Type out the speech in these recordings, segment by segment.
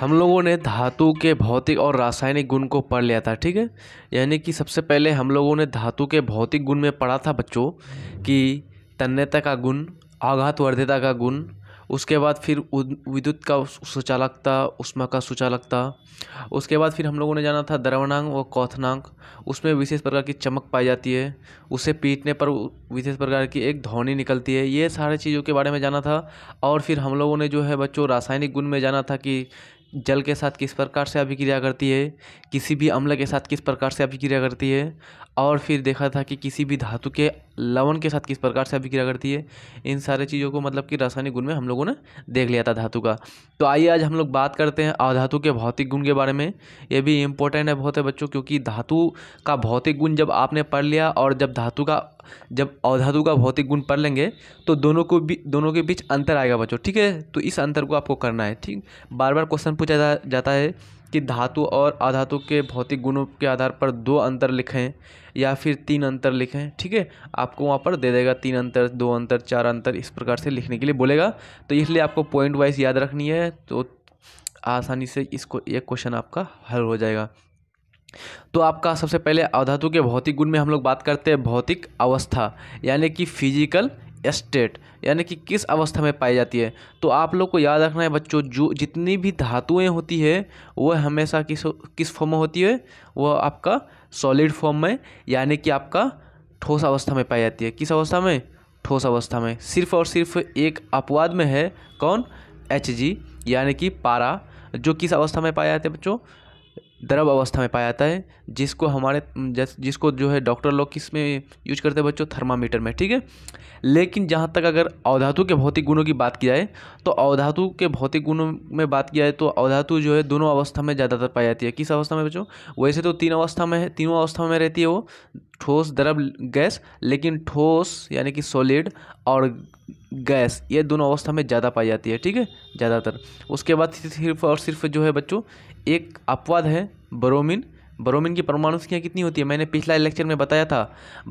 हम लोगों ने धातु के भौतिक और रासायनिक गुण को पढ़ लिया था ठीक है यानी कि सबसे पहले हम लोगों ने धातु के भौतिक गुण में पढ़ा था बच्चों कि तन्यता का गुण आघात वर्धता का गुण उसके बाद फिर विद्युत का सुचालकता उष्मा का सुचालकता उसके बाद फिर हम लोगों ने जाना था द्रवणांग व कौथनांक उसमें विशेष प्रकार की चमक पाई जाती है उसे पीटने पर विशेष प्रकार की एक ध्वनि निकलती है ये सारे चीज़ों के बारे में जाना था और फिर हम लोगों ने जो है बच्चों रासायनिक गुण में जाना था कि जल के साथ किस प्रकार से अभिक्रिया करती है किसी भी अम्ल के साथ किस प्रकार से अभिक्रिया करती है और फिर देखा था कि किसी भी धातु के लवण के साथ किस प्रकार से अभिक्रिया करती है इन सारे चीज़ों को मतलब कि रासायनिक गुण में हम लोगों ने देख लिया था धातु का तो आइए आज हम लोग बात करते हैं अधातु के भौतिक गुण के बारे में ये भी इम्पोर्टेंट है बहुत है बच्चों क्योंकि धातु का भौतिक गुण जब आपने पढ़ लिया और जब धातु का जब अवधातु का भौतिक गुण पढ़ लेंगे तो दोनों को भी दोनों के बीच अंतर आएगा बच्चों ठीक है तो इस अंतर को आपको करना है ठीक बार बार क्वेश्चन पूछा जा, जाता है कि धातु और अधातु के भौतिक गुणों के आधार पर दो अंतर लिखें या फिर तीन अंतर लिखें ठीक है आपको वहाँ पर दे देगा तीन अंतर दो अंतर चार अंतर इस प्रकार से लिखने के लिए बोलेगा तो इसलिए आपको पॉइंट वाइज याद रखनी है तो आसानी से इसको एक क्वेश्चन आपका हल हो जाएगा तो आपका सबसे पहले अवधातु के भौतिक गुण में हम लोग बात करते हैं भौतिक अवस्था यानी कि फिजिकल स्टेट यानी कि किस अवस्था में पाई जाती है तो आप लोग को याद रखना है बच्चों जो जितनी भी धातुएं होती है वह हमेशा किस किस फॉर्म में होती है वह आपका सॉलिड फॉर्म में यानी कि आपका ठोस अवस्था में पाई जाती है किस अवस्था में ठोस अवस्था में सिर्फ और सिर्फ एक अपवाद में है कौन एच जी यानी कि पारा जो किस अवस्था में पाया जाता है बच्चों द्रव अवस्था में पाया जाता है जिसको हमारे जिसको जो है डॉक्टर लोग किस में यूज करते हैं बच्चों थर्मामीटर में ठीक है लेकिन जहाँ तक अगर अवधातु के भौतिक गुणों की बात की जाए तो अवधातु के भौतिक गुणों में बात की जाए तो अवधातु जो है दोनों अवस्था में ज़्यादातर पाई जाती है किस अवस्था में बच्चों वैसे तो तीन अवस्था में है तीनों अवस्था में रहती है वो ठोस द्रव गैस लेकिन ठोस यानी कि सॉलिड और गैस ये दोनों अवस्था में ज़्यादा पाई जाती है ठीक है ज़्यादातर उसके बाद सिर्फ और सिर्फ जो है बच्चों एक अपवाद है बरोमिन बरोमिन की परमाणु संख्या कितनी होती है मैंने पिछला लेक्चर में बताया था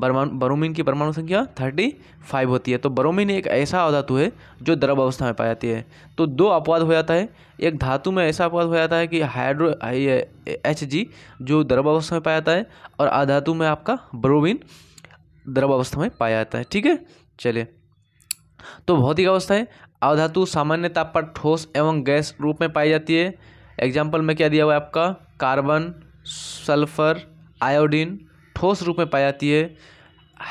बरोमिन की परमाणु संख्या थर्टी फाइव होती है तो बरोमिन एक ऐसा धातु है जो द्रव अवस्था में पाई जाती है तो दो अपवाद हो जाता है एक धातु में ऐसा अपवाद हो जाता है कि हाइड्रो एच जी जो द्रव अवस्था में पाया जाता है और अधातु में आपका बरोमिन द्रव अवस्था में पाया जाता है ठीक है चलिए तो भौतिक अवस्थाएं अवधातु सामान्य ताप पर ठोस एवं गैस रूप में पाई जाती है एग्जाम्पल में क्या दिया हुआ है आपका कार्बन सल्फर आयोडीन ठोस रूप में पाई जाती है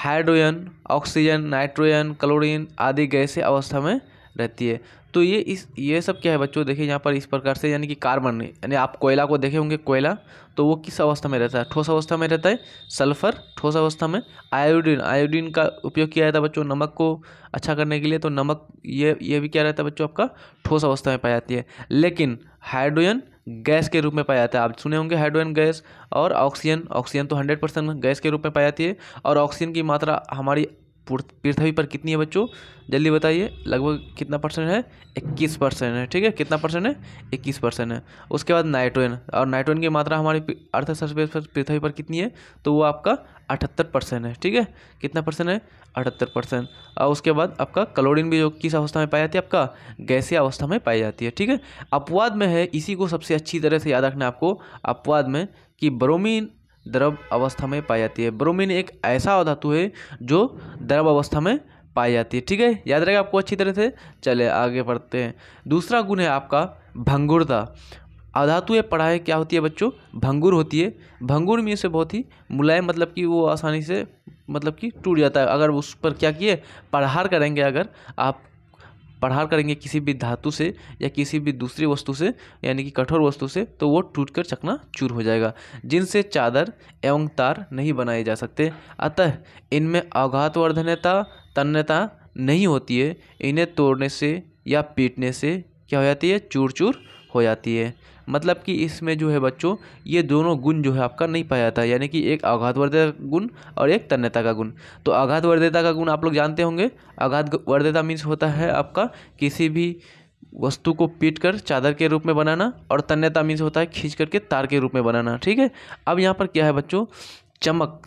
हाइड्रोजन ऑक्सीजन नाइट्रोजन क्लोरीन आदि गैसे अवस्था में रहती है तो ये इस ये सब क्या है बच्चों देखिए यहाँ पर इस प्रकार से यानी कि कार्बन यानी आप कोयला को देखे होंगे कोयला तो वो किस अवस्था में रहता है ठोस अवस्था में रहता है सल्फर ठोस अवस्था में आयोडीन आयोडीन का उपयोग किया जाता है बच्चों नमक को अच्छा करने के लिए तो नमक ये ये भी क्या रहता है बच्चों आपका ठोस अवस्था में पाई जाती है लेकिन हाइड्रोजन गैस के रूप में पाया जाता है आप सुने होंगे हाइड्रोजन गैस और ऑक्सीजन ऑक्सीजन तो हंड्रेड परसेंट गैस के रूप में पाई जाती है और ऑक्सीजन की मात्रा हमारी पृथ्वी पर कितनी है बच्चों जल्दी बताइए लगभग कितना परसेंट है इक्कीस परसेंट है ठीक है कितना परसेंट है इक्कीस परसेंट है उसके बाद नाइट्रोजन और नाइट्रोजन की मात्रा हमारी अर्थ सर्फेस पर पृथ्वी पर कितनी है तो वो आपका अठहत्तर परसेंट है ठीक है कितना परसेंट है अठहत्तर परसेंट और उसके बाद आपका क्लोरिन भी जो किस अवस्था में पाई जाती है आपका गैसीय अवस्था में पाई जाती है ठीक है अपवाद में है इसी को सबसे अच्छी तरह से याद रखना आपको अपवाद में कि ब्रोमीन द्रव अवस्था में पाई जाती है ब्रोमीन एक ऐसा धातु है जो द्रव अवस्था में पाई जाती है ठीक है याद रहेगा आपको अच्छी तरह से चले आगे बढ़ते हैं दूसरा गुण है आपका भंगुरता अधातु पढ़ा पढ़ाई क्या होती है बच्चों भंगुर होती है भंगुर में से बहुत ही मुलायम मतलब कि वो आसानी से मतलब कि टूट जाता है अगर उस पर क्या किए प्रहार करेंगे अगर आप प्रहार करेंगे किसी भी धातु से या किसी भी दूसरी वस्तु से यानी कि कठोर वस्तु से तो वो टूटकर चकना चूर हो जाएगा जिनसे चादर एवं तार नहीं बनाए जा सकते अतः इनमें आघातवर्धनता तन्यता नहीं होती है इन्हें तोड़ने से या पीटने से क्या हो जाती है चूर चूर हो जाती है मतलब कि इसमें जो है बच्चों ये दोनों गुण जो है आपका नहीं पाया जाता है यानी कि एक आघातवर्धता का गुण और एक तन्यता का गुण तो आघातवर्धता का गुण आप लोग जानते होंगे वर्धता मीन्स होता है आपका किसी भी वस्तु को पीट कर चादर के रूप में बनाना और तन्यता मीन्स होता है खींच करके तार के रूप में बनाना ठीक है अब यहाँ पर क्या है बच्चों चमक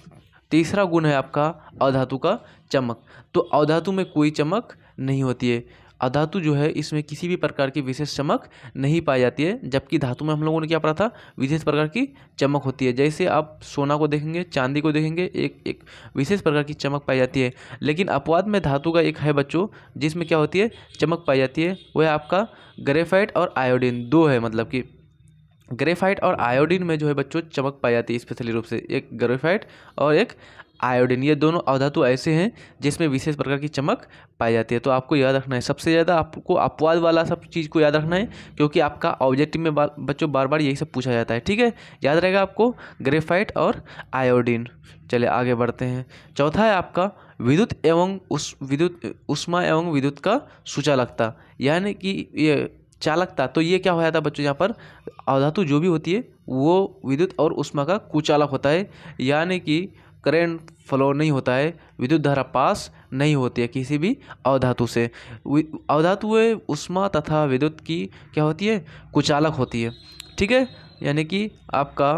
तीसरा गुण है आपका अधातु का चमक तो अवधातु में कोई चमक नहीं होती है अधातु जो है इसमें किसी भी प्रकार की विशेष चमक नहीं पाई जाती है जबकि धातु में हम लोगों ने क्या पढ़ा था विशेष प्रकार की चमक होती है जैसे आप सोना को देखेंगे चांदी को देखेंगे एक एक विशेष प्रकार की चमक पाई जाती है लेकिन अपवाद में धातु का एक है बच्चों जिसमें क्या होती है चमक पाई जाती है वह आपका ग्रेफाइट और आयोडीन दो है मतलब कि ग्रेफाइट और आयोडीन में जो है बच्चों चमक पाई जाती है स्पेशली रूप से एक ग्रेफाइट और एक आयोडीन ये दोनों अवधातु ऐसे हैं जिसमें विशेष प्रकार की चमक पाई जाती है तो आपको याद रखना है सबसे ज़्यादा आपको अपवाद वाला सब चीज़ को याद रखना है क्योंकि आपका ऑब्जेक्टिव में बार, बच्चों बार बार यही सब पूछा जाता है ठीक है याद रहेगा आपको ग्रेफाइट और आयोडीन चले आगे बढ़ते हैं चौथा है आपका विद्युत एवं उस विद्युत उष्मा एवं विद्युत का सुचालकता यानी कि ये चालकता तो ये क्या हो जाता है बच्चों यहाँ पर अवधातु जो भी होती है वो विद्युत और उष्मा का कुचालक होता है यानी कि करेंट फ्लो नहीं होता है विद्युत धारा पास नहीं होती है किसी भी अवधातु से अवधातुएँ उष्मा तथा विद्युत की क्या होती है कुचालक होती है ठीक है यानी कि आपका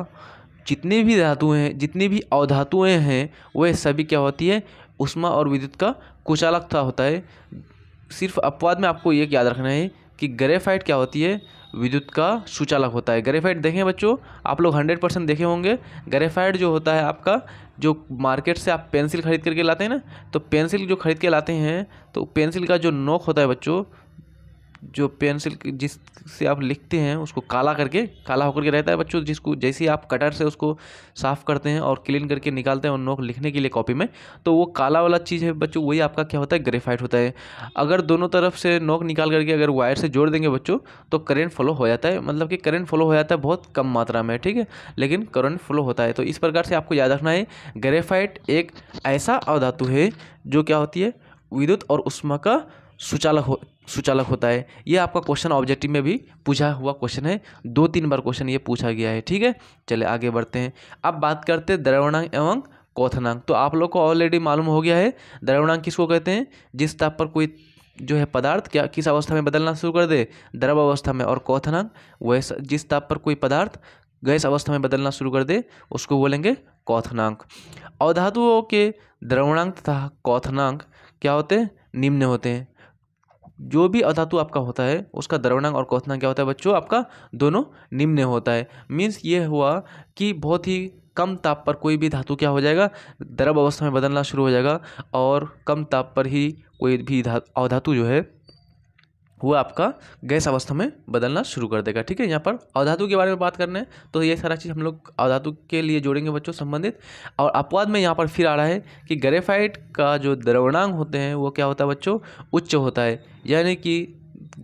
जितने भी धातुएँ हैं जितनी भी अवधातुएँ हैं वह सभी क्या होती है उष्मा और विद्युत का कुचालकता होता है सिर्फ अपवाद में आपको ये याद रखना है कि ग्रेफाइट क्या होती है विद्युत का सुचालक होता है ग्रेफाइट देखें बच्चों आप लोग हंड्रेड परसेंट देखे होंगे ग्रेफाइट जो होता है आपका जो मार्केट से आप पेंसिल ख़रीद करके लाते हैं ना तो पेंसिल जो ख़रीद के लाते हैं तो पेंसिल का जो नोक होता है बच्चों जो पेंसिल जिस से आप लिखते हैं उसको काला करके काला होकर के रहता है बच्चों जिसको जैसे आप कटर से उसको साफ़ करते हैं और क्लीन करके निकालते हैं और नोक लिखने के लिए कॉपी में तो वो काला वाला चीज़ है बच्चों वही आपका क्या होता है ग्रेफाइट होता है अगर दोनों तरफ से नोक निकाल करके अगर वायर से जोड़ देंगे बच्चों तो करेंट फ्लो हो जाता है मतलब कि करेंट फ्लो हो जाता है बहुत कम मात्रा में ठीक है लेकिन करंट फ्लो होता है तो इस प्रकार से आपको याद रखना है ग्रेफाइट एक ऐसा अवधातु है जो क्या होती है विद्युत और उष्मा का सुचालक हो सुचालक होता है ये आपका क्वेश्चन ऑब्जेक्टिव में भी पूछा हुआ क्वेश्चन है दो तीन बार क्वेश्चन ये पूछा गया है ठीक है चले आगे बढ़ते हैं अब बात करते हैं द्रवणांग एवं क्वथनांक तो आप लोग को ऑलरेडी मालूम हो गया है द्रवणांग किसको कहते हैं जिस ताप पर कोई जो है पदार्थ क्या किस अवस्था में बदलना शुरू कर दे द्रव अवस्था में और कौथनांग वैस जिस ताप पर कोई पदार्थ गैस अवस्था में बदलना शुरू कर दे उसको बोलेंगे कौथनांक अवधातुओं के द्रवणांक तथा कौथनांक क्या होते हैं निम्न होते हैं जो भी अधातु आपका होता है उसका द्रवणांग और क्वनांग क्या होता है बच्चों आपका दोनों निम्न होता है मीन्स ये हुआ कि बहुत ही कम ताप पर कोई भी धातु क्या हो जाएगा द्रव अवस्था में बदलना शुरू हो जाएगा और कम ताप पर ही कोई भी अवधातु जो है वह आपका गैस अवस्था में बदलना शुरू कर देगा ठीक है यहाँ पर अवधातु के बारे में बात करने तो ये सारा चीज़ हम लोग अवधातु के लिए जोड़ेंगे बच्चों संबंधित और अपवाद में यहाँ पर फिर आ रहा है कि ग्रेफाइट का जो द्रवणांग होते हैं वो क्या होता है बच्चों उच्च होता है यानी कि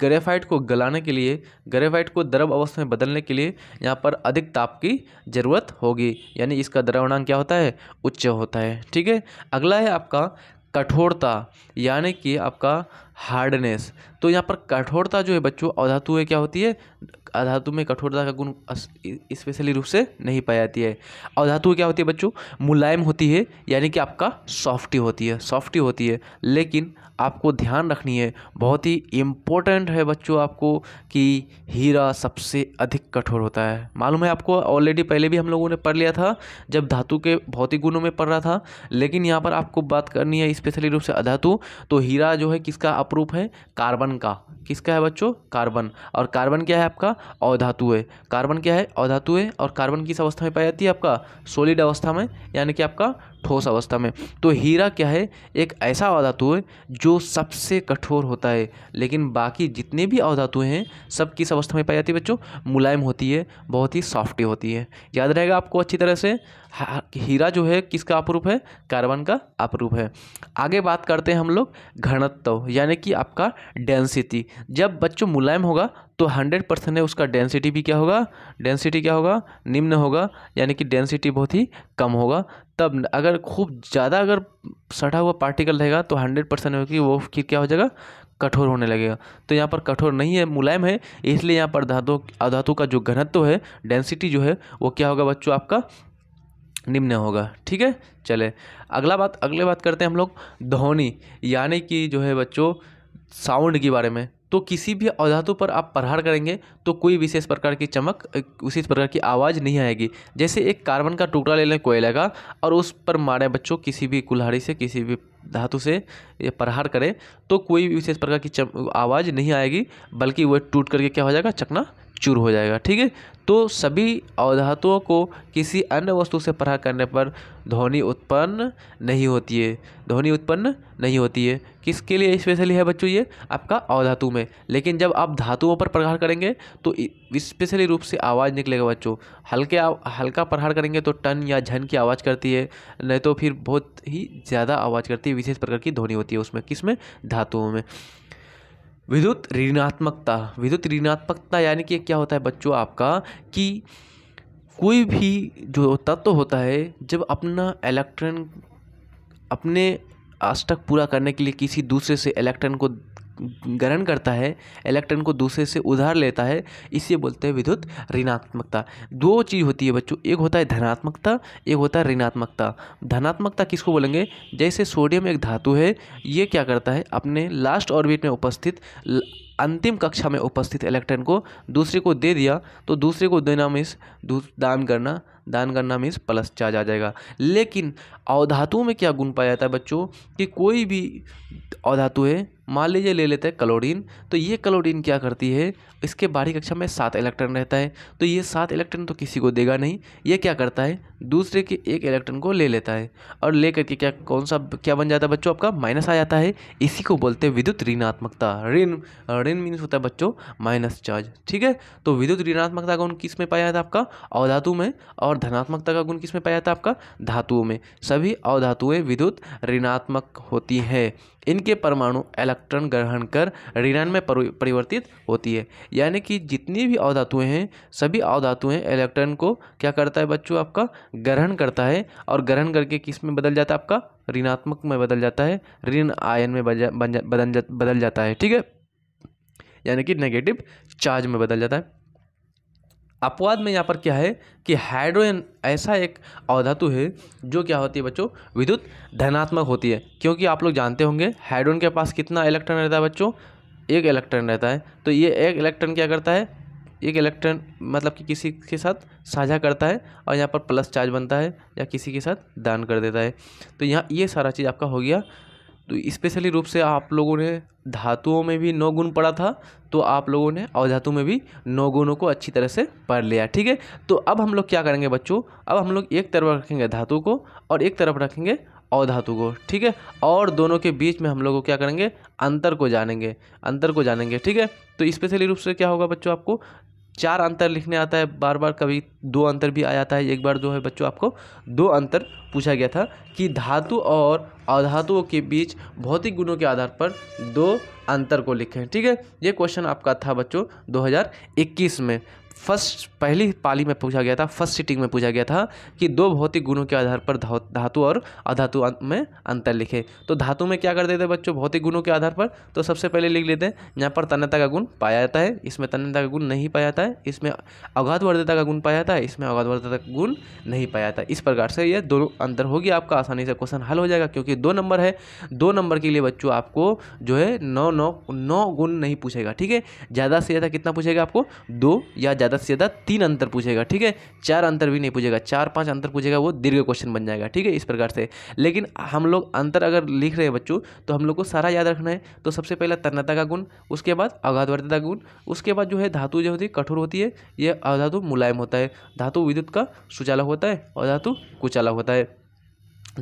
ग्रेफाइट को गलाने के लिए ग्रेफाइट को द्रव अवस्था में बदलने के लिए यहाँ पर अधिक ताप की ज़रूरत होगी यानी इसका द्रवणांग क्या होता है उच्च होता है ठीक है अगला है आपका कठोरता यानी कि आपका हार्डनेस तो यहाँ पर कठोरता जो है बच्चों अधातु है क्या होती है अधातु में कठोरता का गुण स्पेशली रूप से नहीं पाई जाती है अधातु क्या होती है बच्चों मुलायम होती है यानी कि आपका सॉफ्टी होती है सॉफ्टी होती है लेकिन आपको ध्यान रखनी है बहुत ही इम्पोर्टेंट है बच्चों आपको कि हीरा सबसे अधिक कठोर होता है मालूम है आपको ऑलरेडी पहले भी हम लोगों ने पढ़ लिया था जब धातु के भौतिक गुणों में पढ़ रहा था लेकिन यहाँ पर आपको बात करनी है स्पेशली रूप से अधातु तो हीरा जो है किसका प्रारूप है कार्बन का किसका है बच्चों कार्बन और कार्बन क्या है आपका अवधातु है कार्बन क्या है अवधातु है और कार्बन किस अवस्था में पाई जाती है आपका सोलिड अवस्था में यानी कि आपका ठोस अवस्था में तो हीरा क्या है एक ऐसा अवधातु है जो सबसे कठोर होता है लेकिन बाकी जितने भी अवधातु हैं सब किस अवस्था में पाई जाती है बच्चों मुलायम होती है बहुत ही सॉफ्टी होती है याद रहेगा आपको अच्छी तरह से हीरा जो है किसका अपरूप है कार्बन का अपरूप है आगे बात करते हैं हम लोग घनत्व यानी कि आपका डेंसिटी जब बच्चों मुलायम होगा तो हंड्रेड परसेंट उसका डेंसिटी भी क्या होगा डेंसिटी क्या होगा निम्न होगा यानी कि डेंसिटी बहुत ही कम होगा तब अगर खूब ज़्यादा अगर सटा हुआ पार्टिकल रहेगा तो हंड्रेड परसेंट होगी वो फिर क्या हो जाएगा कठोर होने लगेगा तो यहाँ पर कठोर नहीं है मुलायम है इसलिए यहाँ पर धातु अधातु का जो घनत्व है डेंसिटी जो है वो क्या होगा बच्चों आपका निम्न होगा ठीक है चले अगला बात अगले बात करते हैं हम लोग ध्वनि यानी कि जो है बच्चों साउंड के बारे में तो किसी भी अधातु पर आप प्रहार करेंगे तो कोई विशेष प्रकार की चमक उसी प्रकार की आवाज़ नहीं आएगी जैसे एक कार्बन का टुकड़ा ले लें कोयला का और उस पर मारें बच्चों किसी भी कुल्हाड़ी से किसी भी धातु से प्रहार करें तो कोई भी विशेष प्रकार की आवाज़ नहीं आएगी बल्कि वह टूट करके क्या हो जाएगा चकना चूर हो जाएगा ठीक है तो सभी अवधातुओं को किसी अन्य वस्तु से प्रहार करने पर ध्वनि उत्पन्न नहीं होती है ध्वनि उत्पन्न नहीं होती है किसके लिए स्पेशली है बच्चों ये आपका अवधातु में लेकिन जब आप धातुओं पर प्रहार करेंगे तो स्पेशली रूप से आवाज़ निकलेगा बच्चों हल्के हल्का प्रहार करेंगे तो टन या झन की आवाज़ करती है नहीं तो फिर बहुत ही ज़्यादा आवाज़ करती है विशेष प्रकार की ध्वनि होती है उसमें किस में धातुओं में विद्युत ऋणात्मकता विद्युत ऋणात्मकता यानी कि क्या होता है बच्चों आपका कि कोई भी जो तत्व होता है जब अपना इलेक्ट्रॉन अपने अष्टक पूरा करने के लिए किसी दूसरे से इलेक्ट्रॉन को ग्रहण करता है इलेक्ट्रॉन को दूसरे से उधार लेता है इसे बोलते हैं विद्युत ऋणात्मकता दो चीज़ होती है बच्चों एक होता है धनात्मकता एक होता है ऋणात्मकता धनात्मकता किसको बोलेंगे जैसे सोडियम एक धातु है ये क्या करता है अपने लास्ट ऑर्बिट में उपस्थित अंतिम कक्षा में उपस्थित इलेक्ट्रॉन को दूसरे को दे दिया तो दूसरे को देना मीन्स दान करना दान करना मीन्स प्लस चार्ज आ जाएगा लेकिन अवधातुओं में क्या गुण पाया जाता है बच्चों कि कोई भी अवधातु है मान लीजिए ले लेते हैं क्लोरीन तो ये क्लोरीन क्या करती है इसके बाहरी कक्षा में सात इलेक्ट्रॉन रहता है तो ये सात इलेक्ट्रॉन तो किसी को देगा नहीं ये क्या करता है दूसरे के एक इलेक्ट्रॉन को ले लेता है और ले करके क्या कौन सा क्या बन जाता है बच्चों आपका माइनस आ जाता है इसी को बोलते हैं विद्युत ऋणात्मकता ऋण ऋण मीन्स होता है बच्चों माइनस चार्ज ठीक है तो विद्युत ऋणात्मकता का गुण किस में पाया जाता है आपका अवधातु में और धनात्मकता का गुण किस में पाया जाता है आपका धातुओं में सभी अवधातुएँ विद्युत ऋणात्मक होती हैं इनके परमाणु इलेक्ट्रॉन ग्रहण कर ऋणान में परिवर्तित होती है यानी कि जितनी भी अवधातुएँ हैं सभी अवधातुएँ इलेक्ट्रॉन को क्या करता है बच्चों आपका ग्रहण करता है और ग्रहण करके किस में बदल जाता है आपका ऋणात्मक में बदल जाता है ऋण आयन में बदल बदल जाता है ठीक है यानी कि नेगेटिव चार्ज में बदल जाता है अपवाद में यहाँ पर क्या है कि हाइड्रोजन ऐसा एक अवधातु है जो क्या होती है बच्चों विद्युत धनात्मक होती है क्योंकि आप लोग जानते होंगे हाइड्रोजन के पास कितना इलेक्ट्रॉन रहता है बच्चों एक इलेक्ट्रॉन रहता है तो ये एक इलेक्ट्रॉन क्या करता है एक इलेक्ट्रॉन मतलब कि किसी के साथ साझा करता है और यहाँ पर प्लस चार्ज बनता है या किसी के साथ दान कर देता है तो यहाँ ये यह सारा चीज़ आपका हो गया तो स्पेशली रूप से आप लोगों ने धातुओं में भी नौ गुण पढ़ा था तो आप लोगों ने अवधातु में भी नौ गुणों को अच्छी तरह से पढ़ लिया ठीक है तो अब हम लोग क्या करेंगे बच्चों अब हम लोग एक तरफ रखेंगे धातु को और एक तरफ रखेंगे अवधातु को ठीक है और दोनों के बीच में हम लोग क्या करेंगे अंतर को जानेंगे अंतर को जानेंगे ठीक है तो स्पेशली रूप से क्या होगा बच्चों आपको चार अंतर लिखने आता है बार बार कभी दो अंतर भी आ जाता है एक बार जो है बच्चों आपको दो अंतर पूछा गया था कि धातु और अधातुओं के बीच भौतिक गुणों के आधार पर दो अंतर को लिखें ठीक है ये क्वेश्चन आपका था बच्चों 2021 में फर्स्ट पहली पाली में पूछा गया था फर्स्ट सिटिंग में पूछा गया था कि दो भौतिक गुणों के आधार पर धातु और अधातु अं-, में अंतर लिखें तो धातु में क्या कर देते बच्चों भौतिक गुणों के आधार पर तो सबसे पहले लिख लेते हैं यहाँ पर तन्यता का गुण पाया जाता है इसमें तन्यता का गुण नहीं पाया जाता है इसमें अगाधवर्धता वर्धता का गुण पाया जाता है इसमें अगाधवर्धता वर्धता का गुण नहीं पाया जाता इस प्रकार से यह दोनों अंतर होगी आपका आसानी से क्वेश्चन हल हो जाएगा क्योंकि दो नंबर है दो नंबर के लिए बच्चों आपको जो है नौ नौ नौ गुण नहीं पूछेगा ठीक है ज़्यादा से ज़्यादा कितना पूछेगा आपको दो या ज़्यादा से ज़्यादा तीन अंतर पूछेगा ठीक है चार अंतर भी नहीं पूछेगा चार पाँच अंतर पूछेगा वो दीर्घ क्वेश्चन बन जाएगा ठीक है इस प्रकार से लेकिन हम लोग अंतर अगर लिख रहे हैं बच्चों तो हम लोग को सारा याद रखना है तो सबसे पहला तन्नता का गुण उसके बाद अगाधवर्तता गुण उसके बाद जो है धातु जो होती है कठोर होती है यह अधातु मुलायम होता है धातु विद्युत का सुचालक होता है और धातु कुचालक होता है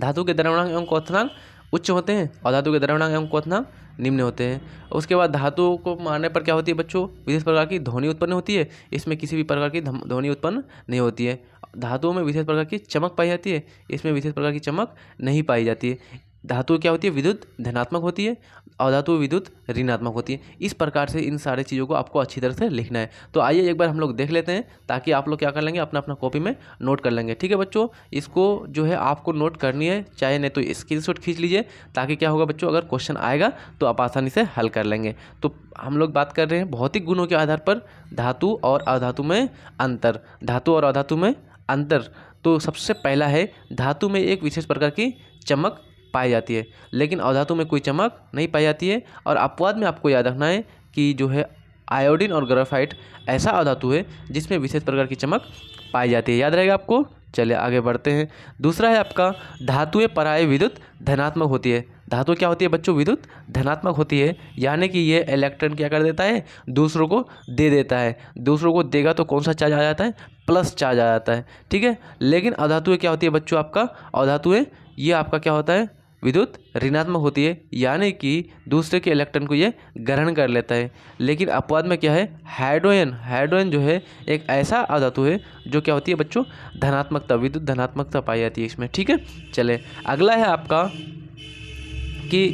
धातु के द्रवणांग एवं क्वथनांग उच्च होते हैं और धातु के द्रवणांग एवं क्वथनांग निम्न होते हैं उसके बाद धातु को मारने पर क्या होती है बच्चों विशेष प्रकार की ध्वनि उत्पन्न होती है इसमें किसी भी प्रकार की ध्वनि उत्पन्न नहीं होती है धातुओं में विशेष प्रकार की चमक पाई जाती है इसमें विशेष प्रकार की चमक नहीं पाई जाती है धातु क्या होती है विद्युत धनात्मक होती है अधातु विद्युत ऋणात्मक होती है इस प्रकार से इन सारे चीज़ों को आपको अच्छी तरह से लिखना है तो आइए एक बार हम लोग देख लेते हैं ताकि आप लोग क्या कर लेंगे अपना अपना कॉपी में नोट कर लेंगे ठीक है बच्चों इसको जो है आपको नोट करनी है चाहे नहीं तो स्क्रीन खींच लीजिए ताकि क्या होगा बच्चों अगर क्वेश्चन आएगा तो आप आसानी से हल कर लेंगे तो हम लोग बात कर रहे हैं भौतिक गुणों के आधार पर धातु और अधातु में अंतर धातु और अधातु में अंतर तो सबसे पहला है धातु में एक विशेष प्रकार की चमक पाई जाती है लेकिन अवधातु में कोई चमक नहीं पाई जाती है और अपवाद में आपको याद रखना है कि जो है आयोडीन और ग्रेफाइट ऐसा अधातु है जिसमें विशेष प्रकार की चमक पाई जाती है याद रहेगा आपको चलिए आगे बढ़ते हैं दूसरा है आपका धातुएं पराय विद्युत धनात्मक होती है धातु क्या होती है बच्चों विद्युत धनात्मक होती है यानी कि ये इलेक्ट्रॉन क्या कर देता है दूसरों को दे देता है दूसरों को देगा तो कौन सा चार्ज आ जाता है प्लस चार्ज आ जाता है ठीक है लेकिन अधातुएँ क्या होती है बच्चों आपका अधातुएँ ये आपका क्या होता है विद्युत ऋणात्मक होती है यानी कि दूसरे के इलेक्ट्रॉन को ये ग्रहण कर लेता है लेकिन अपवाद में क्या है हाइड्रोजन हाइड्रोजन जो है एक ऐसा अधातु है जो क्या होती है बच्चों धनात्मकता विद्युत धनात्मकता पाई जाती है इसमें ठीक है चले अगला है आपका कि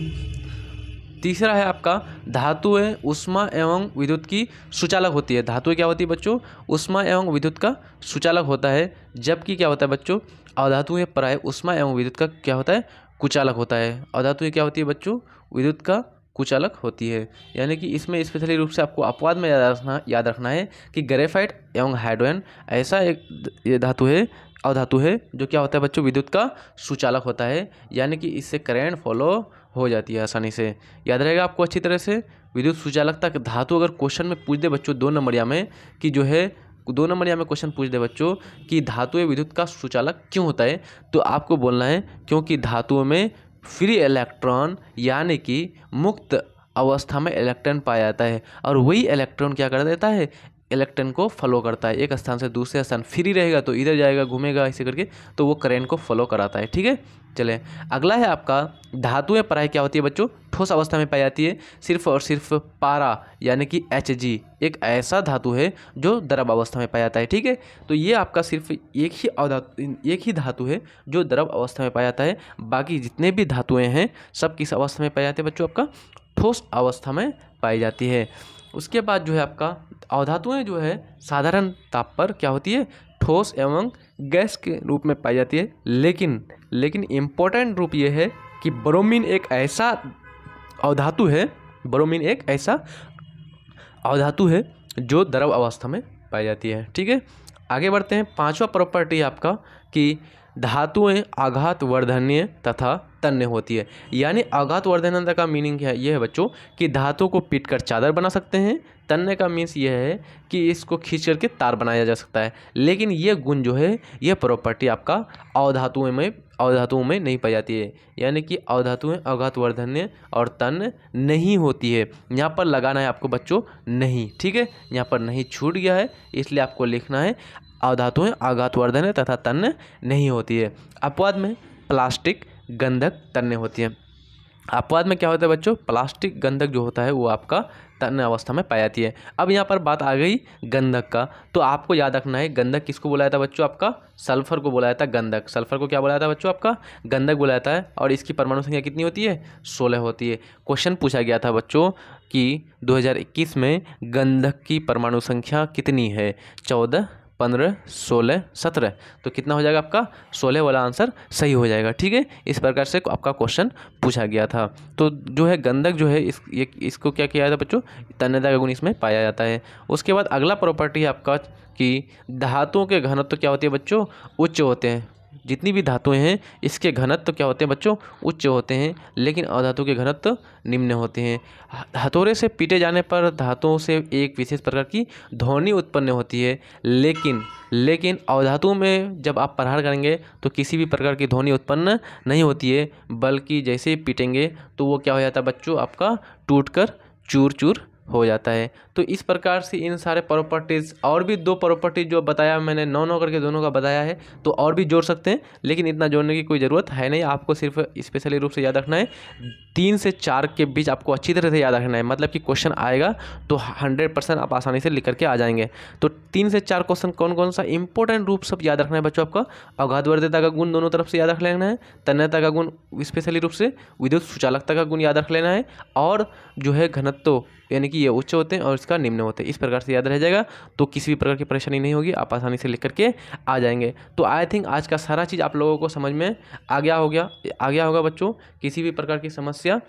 तीसरा है आपका धातुएं उष्मा एवं विद्युत की सुचालक होती है धातुएं क्या होती है बच्चों उष्मा एवं विद्युत का सुचालक होता है जबकि क्या होता है बच्चों अधातुएं प्राय उष्मा एवं विद्युत का क्या होता है कुचालक होता है अधातु क्या होती है बच्चों विद्युत का कुचालक होती है यानी कि इसमें स्पेशली रूप से आपको अपवाद में याद रखना याद रखना है कि ग्रेफाइट एवं हाइड्रोजन ऐसा एक ये धातु है अवधातु है जो क्या होता है बच्चों विद्युत का सुचालक होता है यानी कि इससे करेंट फॉलो हो जाती है आसानी से याद रहेगा आपको अच्छी तरह से विद्युत सुचालकता धातु अगर क्वेश्चन में पूछ दे बच्चों दो नंबरिया में कि जो है दो नंबर यहाँ में क्वेश्चन पूछ दे बच्चों कि धातु विद्युत का सुचालक क्यों होता है तो आपको बोलना है क्योंकि धातुओं में फ्री इलेक्ट्रॉन यानी कि मुक्त अवस्था में इलेक्ट्रॉन पाया जाता है और वही इलेक्ट्रॉन क्या कर देता है इलेक्ट्रॉन को फॉलो करता है एक स्थान से दूसरे स्थान फ्री रहेगा तो इधर जाएगा घूमेगा ऐसे करके तो वो करेंट को फॉलो कराता है ठीक है चले अगला है आपका धातुएं पराई क्या होती है बच्चों ठोस अवस्था में पाई जाती है सिर्फ और सिर्फ पारा यानी कि एच जी एक ऐसा धातु है जो द्रव अवस्था में पाया जाता है ठीक है तो ये आपका सिर्फ एक ही एक ही धातु है जो द्रव अवस्था में पाया जाता है बाकी जितने भी धातुएँ हैं सब किस अवस्था में पाए जाते हैं बच्चों आपका ठोस अवस्था में पाई जाती है उसके बाद जो है आपका अवधातुएँ जो है साधारण ताप पर क्या होती है ठोस एवं गैस के रूप में पाई जाती है लेकिन लेकिन इम्पोर्टेंट रूप ये है कि ब्रोमीन एक ऐसा अवधातु है ब्रोमीन एक ऐसा अवधातु है जो द्रव अवस्था में पाई जाती है ठीक है आगे बढ़ते हैं पांचवा प्रॉपर्टी आपका कि धातुएं आघात वर्धन्य तथा तन्य होती है यानी आघात वर्धन का मीनिंग क्या यह है बच्चों कि धातु को पीट कर चादर बना सकते हैं तन्य का मीन्स यह है कि इसको खींच करके तार बनाया जा सकता है लेकिन यह गुण जो है यह प्रॉपर्टी आपका अवधातुओं में अवधातुओं में नहीं पाई जाती है यानी कि अवधातुएं अघात वर्धन्य और तन नहीं होती है यहाँ पर लगाना है आपको बच्चों नहीं ठीक है यहाँ पर नहीं छूट गया है इसलिए आपको लिखना है अवधातुएँ आघातवर्धन है तथा तन्य नहीं होती है अपवाद में प्लास्टिक गंधक तन्य होती है अपवाद में क्या होता है बच्चों प्लास्टिक गंधक जो होता है वो आपका तन्य अवस्था में पाई जाती है अब यहाँ पर बात आ गई गंधक का तो आपको याद रखना है गंधक किसको बुलाया था बच्चों आपका सल्फर को बुलाया था गंधक सल्फर को क्या बुलाया था बच्चों आपका गंधक बुलाया था और इसकी परमाणु संख्या कितनी होती है सोलह होती है क्वेश्चन पूछा गया था बच्चों की दो में गंधक की परमाणु संख्या कितनी है चौदह पंद्रह सोलह सत्रह तो कितना हो जाएगा आपका सोलह वाला आंसर सही हो जाएगा ठीक है इस प्रकार से आपका क्वेश्चन पूछा गया था तो जो है गंधक जो है इस ये इसको क्या किया जाता है बच्चों तन्यता का गुण इसमें पाया जाता है उसके बाद अगला प्रॉपर्टी है आपका कि धातुओं के घनत्व तो क्या होती है बच्चों उच्च होते हैं जितनी भी धातुएं हैं इसके घनत्व तो क्या होते हैं बच्चों उच्च होते हैं लेकिन अधातु के घनत्व तो निम्न होते हैं हथौरे से पीटे जाने पर धातुओं से एक विशेष प्रकार की ध्वनि उत्पन्न होती है लेकिन लेकिन अवधातु में जब आप प्रहार करेंगे तो किसी भी प्रकार की ध्वनि उत्पन्न नहीं होती है बल्कि जैसे ही पीटेंगे तो वो क्या हो जाता है बच्चों आपका टूट कर चूर चूर हो जाता है तो इस प्रकार से इन सारे प्रॉपर्टीज़ और भी दो प्रॉपर्टी जो बताया मैंने नौ नौ करके दोनों का बताया है तो और भी जोड़ सकते हैं लेकिन इतना जोड़ने की कोई ज़रूरत है नहीं आपको सिर्फ स्पेशली रूप से याद रखना है तीन से चार के बीच आपको अच्छी तरह से याद रखना है मतलब कि क्वेश्चन आएगा तो हंड्रेड परसेंट आप आसानी से लिख करके आ जाएंगे तो तीन से चार क्वेश्चन कौन कौन सा इंपॉर्टेंट रूप सब याद रखना है बच्चों आपका अगाध का गुण दोनों तरफ से याद रख लेना है तन्यता का गुण स्पेशली रूप से विद्युत सुचालकता का गुण याद रख लेना है और जो है घनत्व यानी कि ये उच्च होते हैं और इसका निम्न होते हैं इस प्रकार से याद रह जाएगा तो किसी भी प्रकार की परेशानी नहीं होगी आप आसानी से लिख करके आ जाएंगे तो आई थिंक आज का सारा चीज़ आप लोगों को समझ में आ गया हो गया आ गया होगा बच्चों किसी भी प्रकार की समस्या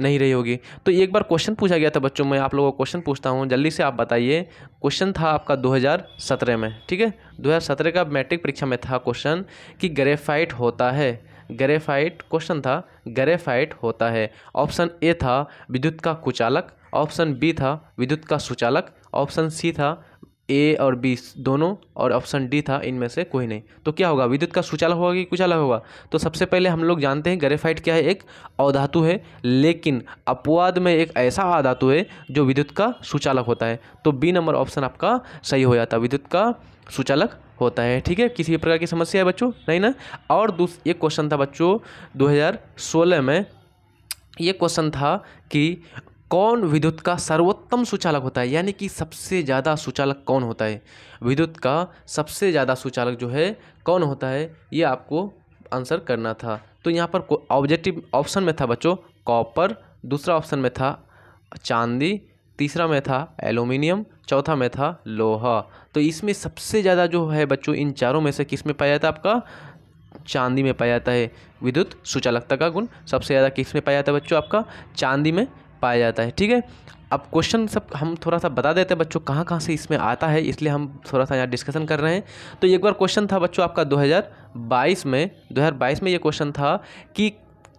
नहीं रही होगी तो एक बार क्वेश्चन पूछा गया था बच्चों मैं आप लोगों को क्वेश्चन पूछता हूँ जल्दी से आप बताइए क्वेश्चन था आपका 2017 में ठीक है 2017 का मैट्रिक परीक्षा में था क्वेश्चन कि ग्रेफाइट होता है ग्रेफाइट क्वेश्चन था ग्रेफाइट होता है ऑप्शन ए था विद्युत का कुचालक ऑप्शन बी था विद्युत का सुचालक ऑप्शन सी था ए और बी दोनों और ऑप्शन डी था इनमें से कोई नहीं तो क्या होगा विद्युत का सुचालक होगा कि कुचालक होगा तो सबसे पहले हम लोग जानते हैं ग्रेफाइट क्या है एक अवधातु है लेकिन अपवाद में एक ऐसा अधातु है जो विद्युत का सुचालक होता है तो बी नंबर ऑप्शन आपका सही हो जाता है विद्युत का सुचालक होता है ठीक है किसी भी प्रकार की समस्या है बच्चों नहीं ना और एक क्वेश्चन था बच्चों दो में ये क्वेश्चन था कि कौन विद्युत का सर्वोत्तम सुचालक होता है यानी कि सबसे ज़्यादा सुचालक कौन होता है विद्युत का सबसे ज़्यादा सुचालक जो है कौन होता है ये आपको आंसर करना था तो यहाँ पर ऑब्जेक्टिव ऑप्शन में था बच्चों कॉपर दूसरा ऑप्शन में था चांदी तीसरा में था एल्यूमिनियम चौथा में था लोहा तो इसमें सबसे ज़्यादा जो है बच्चों इन चारों में से किस में पाया जाता है आपका चांदी में पाया जाता है विद्युत सुचालकता का गुण सबसे ज़्यादा किस में पाया जाता है बच्चों आपका चांदी में पाया जाता है ठीक है अब क्वेश्चन सब हम थोड़ा सा बता देते हैं बच्चों कहाँ कहाँ से इसमें आता है इसलिए हम थोड़ा सा यहाँ डिस्कशन कर रहे हैं तो एक बार क्वेश्चन था बच्चों आपका 2022 में 2022 में ये क्वेश्चन था कि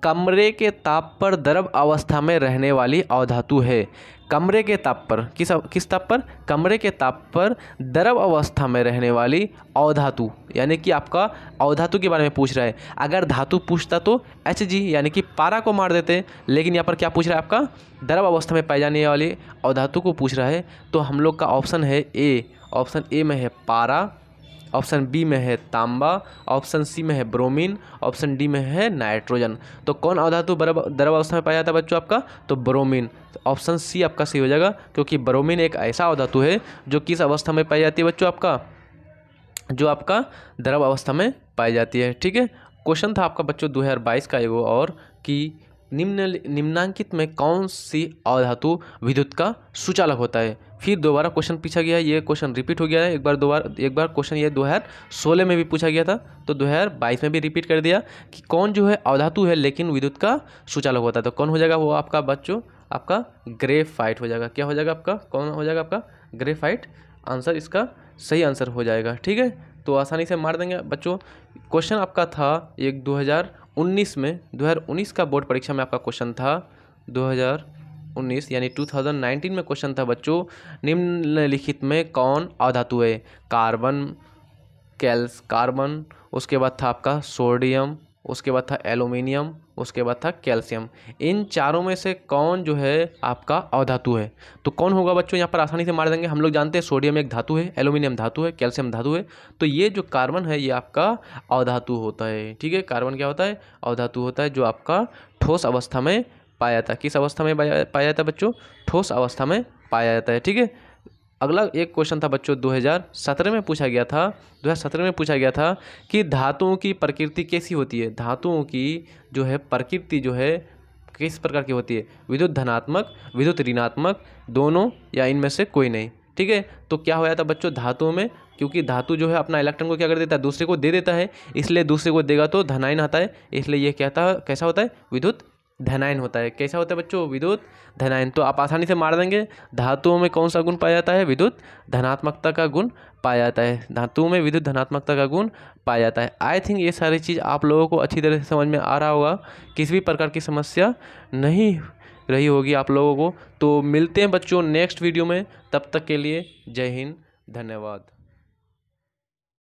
कमरे के ताप पर द्रव अवस्था में रहने वाली अवधातु है कमरे के ताप पर किस किस ताप पर कमरे के ताप पर द्रव अवस्था में रहने वाली अवधातु यानी कि आपका अवधातु के बारे में पूछ रहा है अगर धातु पूछता तो एच जी यानी कि पारा को मार देते लेकिन यहाँ पर क्या पूछ रहा है आपका द्रव अवस्था में पाई जाने वाली अवधातु को पूछ रहा है तो हम लोग का ऑप्शन है ए ऑप्शन ए में है पारा ऑप्शन बी में है तांबा ऑप्शन सी में है ब्रोमीन ऑप्शन डी में है नाइट्रोजन तो कौन अवधातु द्रव अवस्था में पाया जाता है बच्चों आपका तो ब्रोमीन तो ऑप्शन सी आपका सही हो जाएगा क्योंकि ब्रोमीन एक ऐसा अवधातु है जो किस अवस्था में पाई जाती है बच्चों आपका जो आपका द्रव अवस्था में पाई जाती है ठीक है क्वेश्चन था आपका बच्चों दो का एगो और कि निम्न निम्नांकित में कौन सी अवधातु विद्युत का सुचालक होता है फिर दोबारा क्वेश्चन पूछा गया है ये क्वेश्चन रिपीट हो गया है एक बार दोबारा एक बार क्वेश्चन ये दो हज़ार सोलह में भी पूछा गया था तो दो हज़ार बाईस में भी रिपीट कर दिया कि कौन जो है अवधातु है लेकिन विद्युत का सुचालक होता है तो कौन हो जाएगा वो आपका बच्चों आपका ग्रेफाइट हो जाएगा क्या हो जाएगा आपका कौन हो जाएगा आपका ग्रेफाइट आंसर इसका सही आंसर हो जाएगा ठीक है तो आसानी से मार देंगे बच्चों क्वेश्चन आपका था एक दो उन्नीस में 2019 का बोर्ड परीक्षा में आपका क्वेश्चन था हज़ार उन्नीस यानी टू थाउजेंड नाइनटीन में क्वेश्चन था बच्चों निम्नलिखित में कौन अधातु है कार्बन कैल्स कार्बन उसके बाद था आपका सोडियम उसके बाद था एल्यूमिनियम उसके बाद था कैल्शियम इन चारों में से कौन जो है आपका अधातु है तो कौन होगा बच्चों यहाँ पर आसानी से मार देंगे हम लोग जानते हैं सोडियम एक धातु है एलुमिनियम धातु है कैल्शियम धातु है तो ये जो कार्बन है ये आपका अधातु होता है ठीक है कार्बन क्या होता है अधातु होता है जो आपका ठोस अवस्था में पाया जाता है किस अवस्था में पाया जाता है बच्चों ठोस अवस्था में पाया जाता है ठीक है अगला एक क्वेश्चन था बच्चों 2017 में पूछा गया था 2017 में पूछा गया था कि धातुओं की प्रकृति कैसी होती है धातुओं की जो है प्रकृति जो है किस प्रकार की होती है विद्युत धनात्मक विद्युत ऋणात्मक दोनों या इनमें से कोई नहीं ठीक है तो क्या हो जाता बच्चों धातुओं में क्योंकि धातु जो है अपना इलेक्ट्रॉन को क्या कर देता है दूसरे को दे देता है इसलिए दूसरे को देगा तो धनायन आता है इसलिए यह कहता कैसा होता है विद्युत धनायन होता है कैसा होता है बच्चों विद्युत धनायन तो आप आसानी से मार देंगे धातुओं में कौन सा गुण पाया जाता है विद्युत धनात्मकता का गुण पाया जाता है धातुओं में विद्युत धनात्मकता का गुण पाया जाता है आई थिंक ये सारी चीज़ आप लोगों को अच्छी तरह से समझ में आ रहा होगा किसी भी प्रकार की समस्या नहीं रही होगी आप लोगों को तो मिलते हैं बच्चों नेक्स्ट वीडियो में तब तक के लिए जय हिंद धन्यवाद